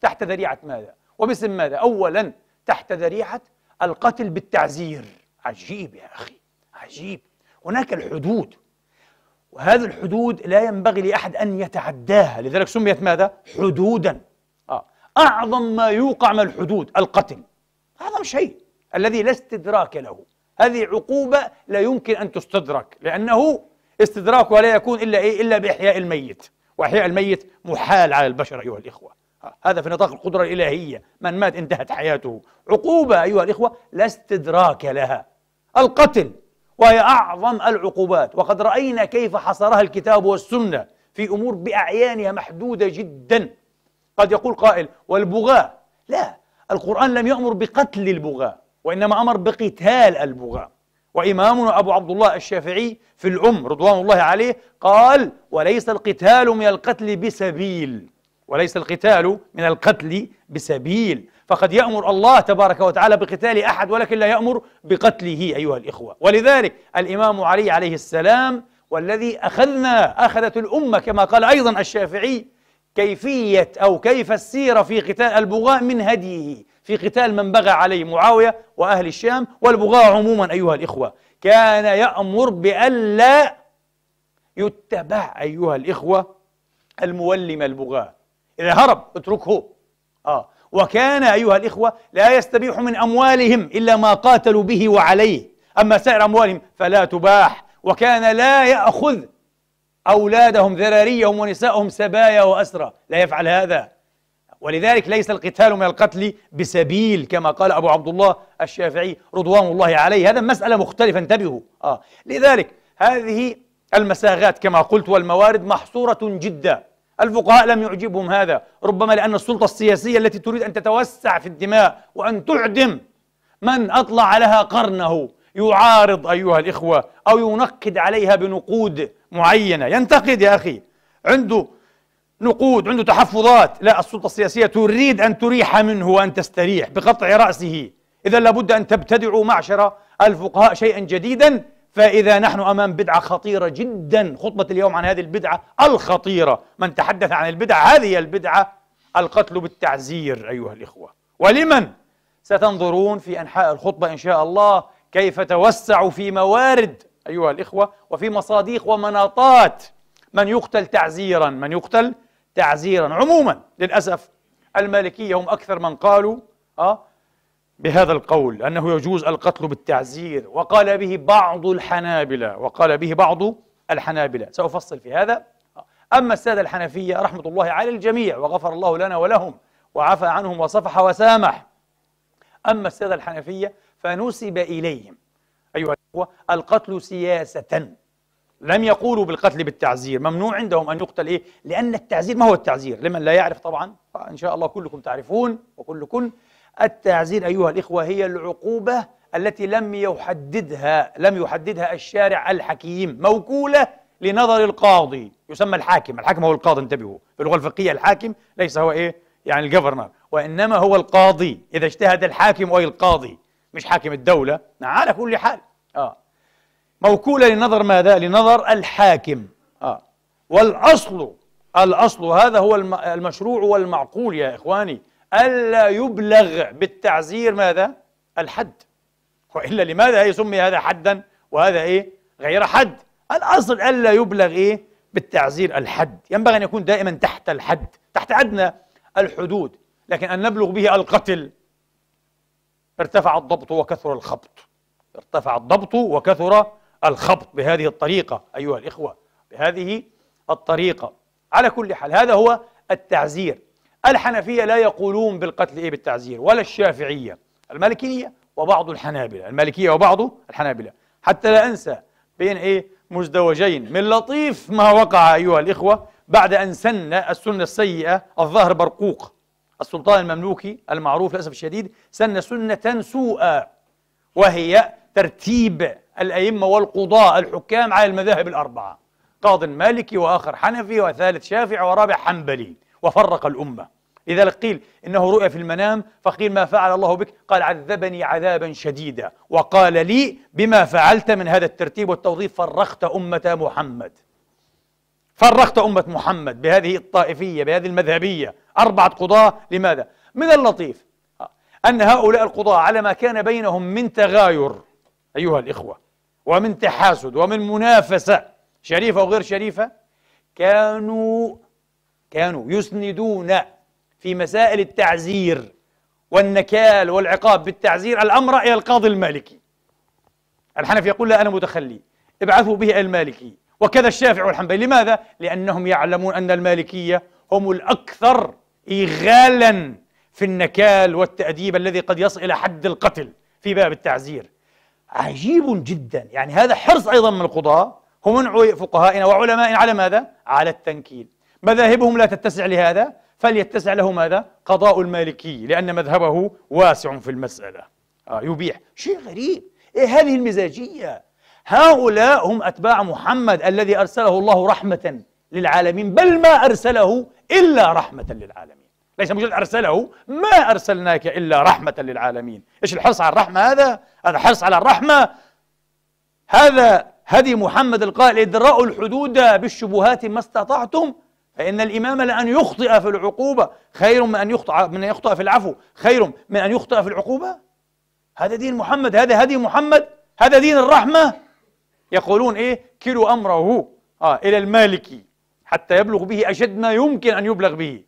تحت ذريعة ماذا؟ وباسم ماذا؟ أولا تحت ذريعة القتل بالتعزير عجيب يا أخي عجيب هناك الحدود وهذه الحدود لا ينبغي لأحد أن يتعداها لذلك سميت ماذا؟ حدودا آه. أعظم ما يوقع من الحدود القتل أعظم شيء الذي لا استدراك له هذه عقوبة لا يمكن أن تستدرك لأنه استدراكها لا يكون إلا إيه؟ إلا بإحياء الميت وإحياء الميت محال على البشر أيها الإخوة هذا في نطاق القدرة الإلهية من مات انتهت حياته عقوبة أيها الإخوة لا استدراك لها القتل وهي أعظم العقوبات وقد رأينا كيف حصرها الكتاب والسنة في أمور بأعيانها محدودة جدا قد يقول قائل والبغاة لا القرآن لم يأمر بقتل البغاة وإنما أمر بقتال البغاة وإمامنا أبو عبد الله الشافعي في العم رضوان الله عليه قال وليس القتال من القتل بسبيل وليس القتال من القتل بسبيل فقد يأمر الله تبارك وتعالى بقتال أحد ولكن لا يأمر بقتله أيها الإخوة ولذلك الإمام علي عليه السلام والذي أخذنا أخذت الأمة كما قال أيضا الشافعي كيفية أو كيف السيرة في قتال البغاء من هديه في قتال من بغى عليه معاوية وأهل الشام والبغاء عموما أيها الإخوة كان يأمر بألا يتبع أيها الإخوة المولم البغاة إذا هرب اتركه آه وكان أيها الإخوة لا يستبيح من أموالهم إلا ما قاتلوا به وعليه أما سائر أموالهم فلا تباح وكان لا يأخذ أولادهم ذراريهم ونساءهم سبايا وأسرى لا يفعل هذا ولذلك ليس القتال من القتل بسبيل كما قال أبو عبد الله الشافعي رضوان الله عليه هذا مسألة مختلفة انتبهوا آه. لذلك هذه المساغات كما قلت والموارد محصورة جدا الفقهاء لم يعجبهم هذا ربما لأن السلطة السياسية التي تريد أن تتوسع في الدماء وأن تعدم من أطلع لها قرنه يعارض أيها الإخوة أو ينقد عليها بنقود معينة ينتقد يا أخي عنده نقود عنده تحفظات لا السلطة السياسية تريد أن تريح منه وأن تستريح بقطع رأسه إذا لابد أن تبتدعوا معشر الفقهاء شيئا جديدا فإذا نحن أمام بدعة خطيرة جدا خطبة اليوم عن هذه البدعة الخطيرة من تحدث عن البدعة هذه البدعة القتل بالتعزير أيها الإخوة ولمن؟ ستنظرون في أنحاء الخطبة إن شاء الله كيف توسعوا في موارد أيها الإخوة وفي مصادق ومناطات من يقتل تعزيرا من يقتل تعزيرا عموما للأسف المالكية هم أكثر من قالوا آه بهذا القول أنه يجوز القتل بالتعزير وقال به بعض الحنابلة وقال به بعض الحنابلة سأفصل في هذا أما السادة الحنفية رحمة الله على الجميع وغفر الله لنا ولهم وعفى عنهم وصفح وسامح أما السادة الحنفية فنسب إليهم أيها الأخوة القتل سياسة لم يقولوا بالقتل بالتعزير ممنوع عندهم أن يقتل إيه؟ لأن التعزير ما هو التعزير؟ لمن لا يعرف طبعا فإن شاء الله كلكم تعرفون وكلكم التعزير أيها الإخوة هي العقوبة التي لم يحددها لم يحددها الشارع الحكيم موكولة لنظر القاضي يسمى الحاكم الحاكم هو القاضي انتبهوا في اللغة الفقهية الحاكم ليس هو إيه يعني الجفرنر وإنما هو القاضي إذا اجتهد الحاكم أي القاضي مش حاكم الدولة نعم، على كل حال آه موكولة لنظر ماذا؟ لنظر الحاكم آه والأصل الأصل هذا هو المشروع والمعقول يا إخواني ألا يبلغ بالتعزير ماذا؟ الحد وإلا لماذا يسمي هذا حدا وهذا إيه؟ غير حد الأصل ألا يبلغ إيه؟ بالتعزير الحد ينبغي أن يكون دائما تحت الحد تحت أدنى الحدود لكن أن نبلغ به القتل ارتفع الضبط وكثر الخبط ارتفع الضبط وكثر الخبط بهذه الطريقة أيها الإخوة بهذه الطريقة على كل حال هذا هو التعزير الحنفية لا يقولون بالقتل إيه بالتعزير ولا الشافعية المالكية وبعض الحنابلة المالكية وبعض الحنابلة حتى لا أنسى بين إيه مزدوجين من لطيف ما وقع أيها الإخوة بعد أن سن السنة السيئة الظاهر برقوق السلطان المملوكي المعروف للأسف الشديد سن سنة سوءة وهي ترتيب الأئمة والقضاة الحكام على المذاهب الأربعة قاض مالكي وآخر حنفي وثالث شافعي ورابع حنبلي وفرق الأمة لذلك قيل إنه رؤيا في المنام فقيل ما فعل الله بك قال عذبني عذابا شديدا وقال لي بما فعلت من هذا الترتيب والتوظيف فرقت أمة محمد فرقت أمة محمد بهذه الطائفية بهذه المذهبية أربعة قضاة لماذا؟ من اللطيف أن هؤلاء القضاة على ما كان بينهم من تغاير أيها الإخوة ومن تحاسد ومن منافسة شريفة وغير شريفة كانوا كانوا يسندون في مسائل التعزير والنكال والعقاب بالتعزير الأمر إلى القاضي المالكي الحنف يقول لا أنا متخلي ابعثوا به المالكي وكذا الشافعي والحنبلي لماذا؟ لأنهم يعلمون أن المالكية هم الأكثر إيغالا في النكال والتأديب الذي قد يصل إلى حد القتل في باب التعزير عجيب جدا يعني هذا حرص أيضا من القضاة ومن فقهائنا وعلمائنا على ماذا؟ على التنكيل مذاهبهم لا تتسع لهذا فليتسع له ماذا؟ قضاء المالكي لأن مذهبه واسع في المسألة آه يبيح شيء غريب إيه هذه المزاجية؟ هؤلاء هم أتباع محمد الذي أرسله الله رحمة للعالمين بل ما أرسله إلا رحمة للعالمين ليس مجرد أرسله ما أرسلناك إلا رحمة للعالمين إيش الحرص على الرحمة هذا؟ هذا حرص على الرحمة هذا هدي محمد القائل ادرأوا الحدود بالشبهات ما استطعتم فإن الإمام لأن يخطئ في العقوبة خير من أن يخطئ من أن يخطئ في العفو خير من أن يخطئ في العقوبة هذا دين محمد هذا هدي محمد هذا دين الرحمة يقولون إيه كلوا أمره آه إلى المالكي حتى يبلغ به أشد ما يمكن أن يبلغ به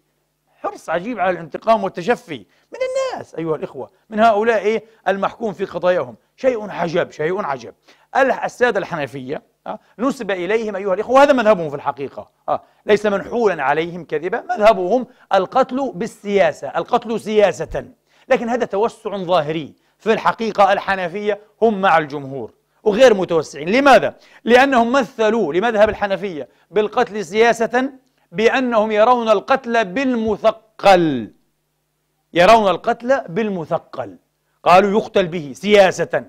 حرص عجيب على الانتقام والتشفي من الناس أيها الإخوة من هؤلاء المحكوم في قضاياهم شيء عجب شيء عجب السادة الحنفية آه، نسب إليهم أيها الإخوة وهذا مذهبهم في الحقيقة آه، ليس منحولا عليهم كذبة مذهبهم القتل بالسياسة القتل سياسة لكن هذا توسع ظاهري في الحقيقة الحنفية هم مع الجمهور وغير متوسعين لماذا؟ لأنهم مثلوا لمذهب الحنفية بالقتل سياسة بأنهم يرون القتل بالمثقل يرون القتل بالمثقل قالوا يقتل به سياسة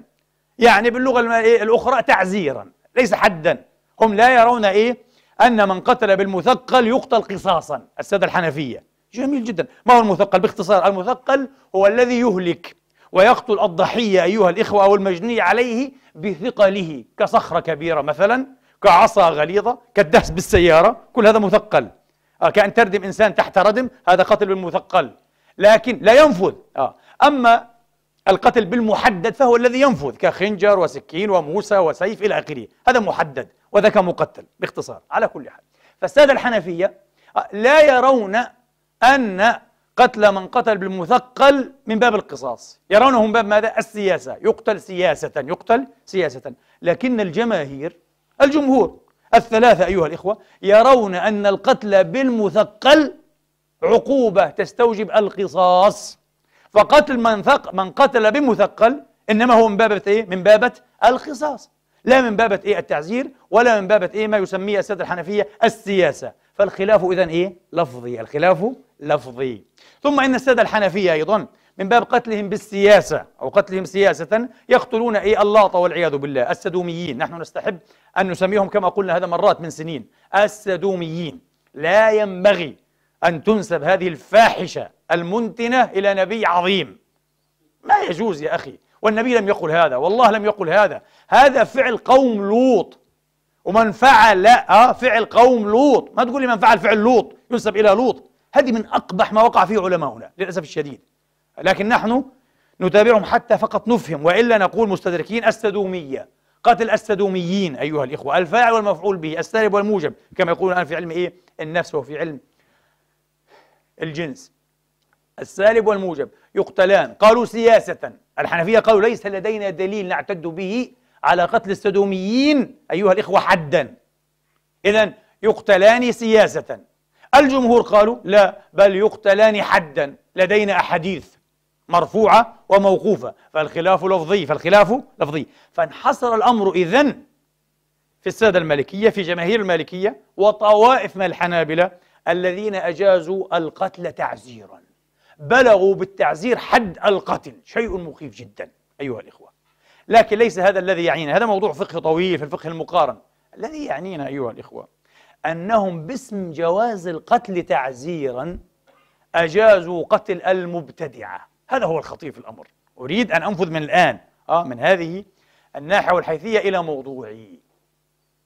يعني باللغة إيه، الأخرى تعزيرا ليس حدا هم لا يرون إيه أن من قتل بالمثقل يقتل قصاصا السادة الحنفية جميل جدا ما هو المثقل باختصار المثقل هو الذي يهلك ويقتل الضحية أيها الإخوة أو المجني عليه بثقله كصخرة كبيرة مثلا كعصا غليظة كالدهس بالسيارة كل هذا مثقل آه، كأن تردم إنسان تحت ردم هذا قتل بالمثقل لكن لا ينفذ آه. أما القتل بالمحدد فهو الذي ينفذ كخنجر وسكين وموسى وسيف إلى آخره هذا محدد وذاك مقتل باختصار على كل حال فالسادة الحنفية آه، لا يرون أن قتل من قتل بالمثقل من باب القصاص يرونه من باب ماذا؟ السياسة يقتل سياسة يقتل سياسة لكن الجماهير الجمهور الثلاثة أيها الإخوة يرون أن القتل بالمثقل عقوبة تستوجب القصاص فقتل من ثق من قتل بمثقل إنما هو من بابة إيه؟ من بابة القصاص لا من بابة إيه التعزير ولا من بابة إيه ما يسميه السادة الحنفية السياسة فالخلاف إذن إيه لفظي الخلاف لفظي ثم إن السادة الحنفية أيضا من باب قتلهم بالسياسة أو قتلهم سياسة يقتلون إيه اللاطة والعياذ بالله السدوميين نحن نستحب أن نسميهم كما قلنا هذا مرات من سنين السدوميين لا ينبغي أن تنسب هذه الفاحشة المنتنة إلى نبي عظيم ما يجوز يا أخي والنبي لم يقل هذا والله لم يقل هذا هذا فعل قوم لوط ومن فعل لا آه، فعل قوم لوط ما تقول لي من فعل فعل لوط ينسب إلى لوط هذه من أقبح ما وقع فيه علماؤنا للأسف الشديد لكن نحن نتابعهم حتى فقط نفهم وإلا نقول مستدركين السدومية قتل السدوميين أيها الإخوة الفاعل والمفعول به السالب والموجب كما يقولون الآن في علم إيه النفس وفي علم الجنس السالب والموجب يقتلان قالوا سياسة الحنفية قالوا ليس لدينا دليل نعتد به على قتل السدوميين أيها الإخوة حدا إذا يقتلان سياسة الجمهور قالوا لا بل يقتلان حدا لدينا أحاديث مرفوعة وموقوفة فالخلاف لفظي فالخلاف لفظي فانحصر الأمر إذن في السادة المالكية في جماهير المالكية وطوائف من الحنابلة الذين أجازوا القتل تعزيرا بلغوا بالتعزير حد القتل شيء مخيف جدا أيها الإخوة لكن ليس هذا الذي يعنينا هذا موضوع فقهي طويل في الفقه المقارن الذي يعنينا أيها الإخوة أنهم باسم جواز القتل تعزيرا أجازوا قتل المبتدعة هذا هو الخطير في الأمر أريد أن أنفذ من الآن آه من هذه الناحية والحيثية إلى موضوعي